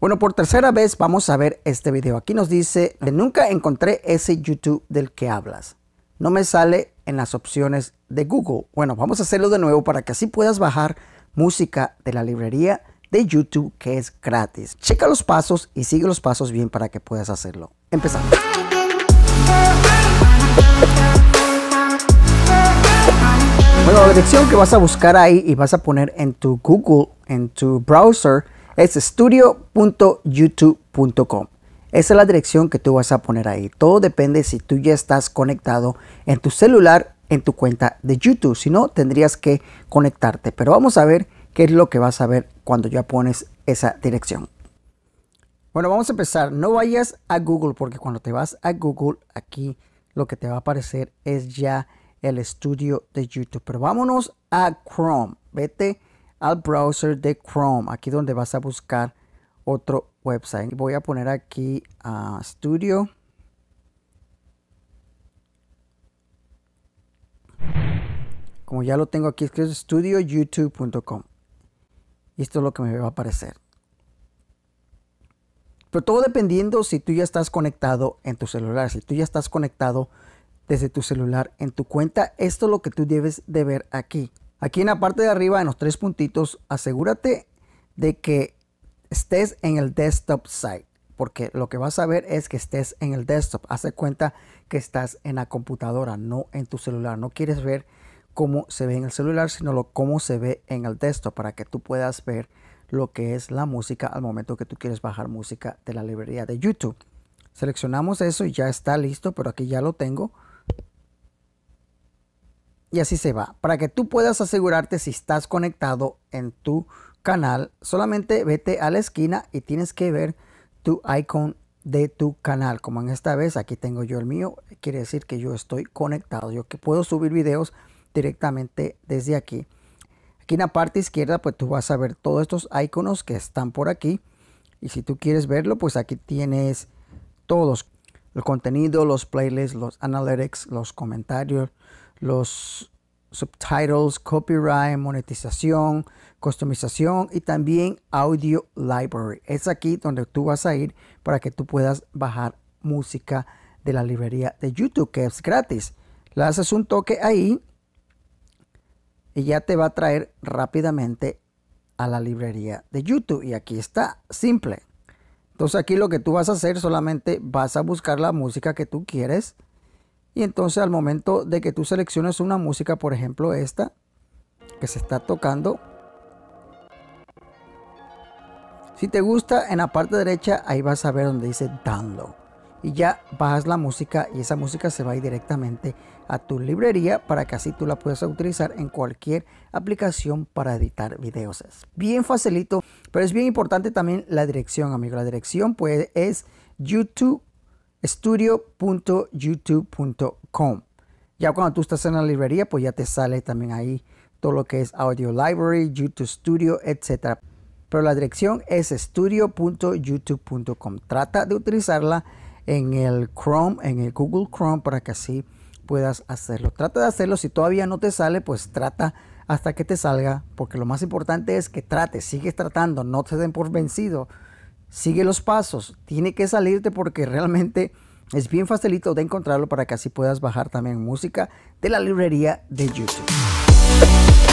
Bueno, por tercera vez vamos a ver este video. Aquí nos dice, nunca encontré ese YouTube del que hablas. No me sale en las opciones de Google. Bueno, vamos a hacerlo de nuevo para que así puedas bajar música de la librería de YouTube que es gratis. Checa los pasos y sigue los pasos bien para que puedas hacerlo. Empezamos. Bueno, la dirección que vas a buscar ahí y vas a poner en tu Google, en tu browser, es studio.youtube.com. Esa es la dirección que tú vas a poner ahí. Todo depende si tú ya estás conectado en tu celular, en tu cuenta de YouTube. Si no, tendrías que conectarte. Pero vamos a ver qué es lo que vas a ver cuando ya pones esa dirección. Bueno, vamos a empezar. No vayas a Google porque cuando te vas a Google, aquí lo que te va a aparecer es ya el estudio de YouTube. Pero vámonos a Chrome. Vete al browser de Chrome, aquí donde vas a buscar otro website. Voy a poner aquí a Studio. Como ya lo tengo aquí, es studioyoutube.com. Y esto es lo que me va a aparecer. Pero todo dependiendo si tú ya estás conectado en tu celular. Si tú ya estás conectado desde tu celular en tu cuenta, esto es lo que tú debes de ver aquí. Aquí en la parte de arriba, en los tres puntitos, asegúrate de que estés en el desktop site. Porque lo que vas a ver es que estés en el desktop. Hace cuenta que estás en la computadora, no en tu celular. No quieres ver cómo se ve en el celular, sino cómo se ve en el desktop para que tú puedas ver lo que es la música al momento que tú quieres bajar música de la librería de YouTube. Seleccionamos eso y ya está listo, pero aquí ya lo tengo y así se va. Para que tú puedas asegurarte si estás conectado en tu canal, solamente vete a la esquina y tienes que ver tu icon de tu canal. Como en esta vez, aquí tengo yo el mío, quiere decir que yo estoy conectado. Yo que puedo subir videos directamente desde aquí. Aquí en la parte izquierda, pues tú vas a ver todos estos iconos que están por aquí. Y si tú quieres verlo, pues aquí tienes todos. El contenido, los playlists, los analytics, los comentarios, los subtitles, copyright, monetización, customización y también audio library. Es aquí donde tú vas a ir para que tú puedas bajar música de la librería de YouTube, que es gratis. Le haces un toque ahí y ya te va a traer rápidamente a la librería de YouTube. Y aquí está, simple. Entonces aquí lo que tú vas a hacer solamente vas a buscar la música que tú quieres y entonces al momento de que tú selecciones una música, por ejemplo esta, que se está tocando, si te gusta, en la parte derecha ahí vas a ver donde dice download. Y ya bajas la música y esa música se va a ir directamente a tu librería para que así tú la puedas utilizar en cualquier aplicación para editar videos. Es bien facilito, pero es bien importante también la dirección, amigo. La dirección pues es YouTube studio.youtube.com. Ya cuando tú estás en la librería, pues ya te sale también ahí todo lo que es Audio Library, YouTube Studio, etc. Pero la dirección es studio.youtube.com. Trata de utilizarla en el Chrome, en el Google Chrome, para que así puedas hacerlo. Trata de hacerlo. Si todavía no te sale, pues trata hasta que te salga, porque lo más importante es que trates, sigues tratando, no te den por vencido sigue los pasos. Tiene que salirte porque realmente es bien facilito de encontrarlo para que así puedas bajar también música de la librería de YouTube.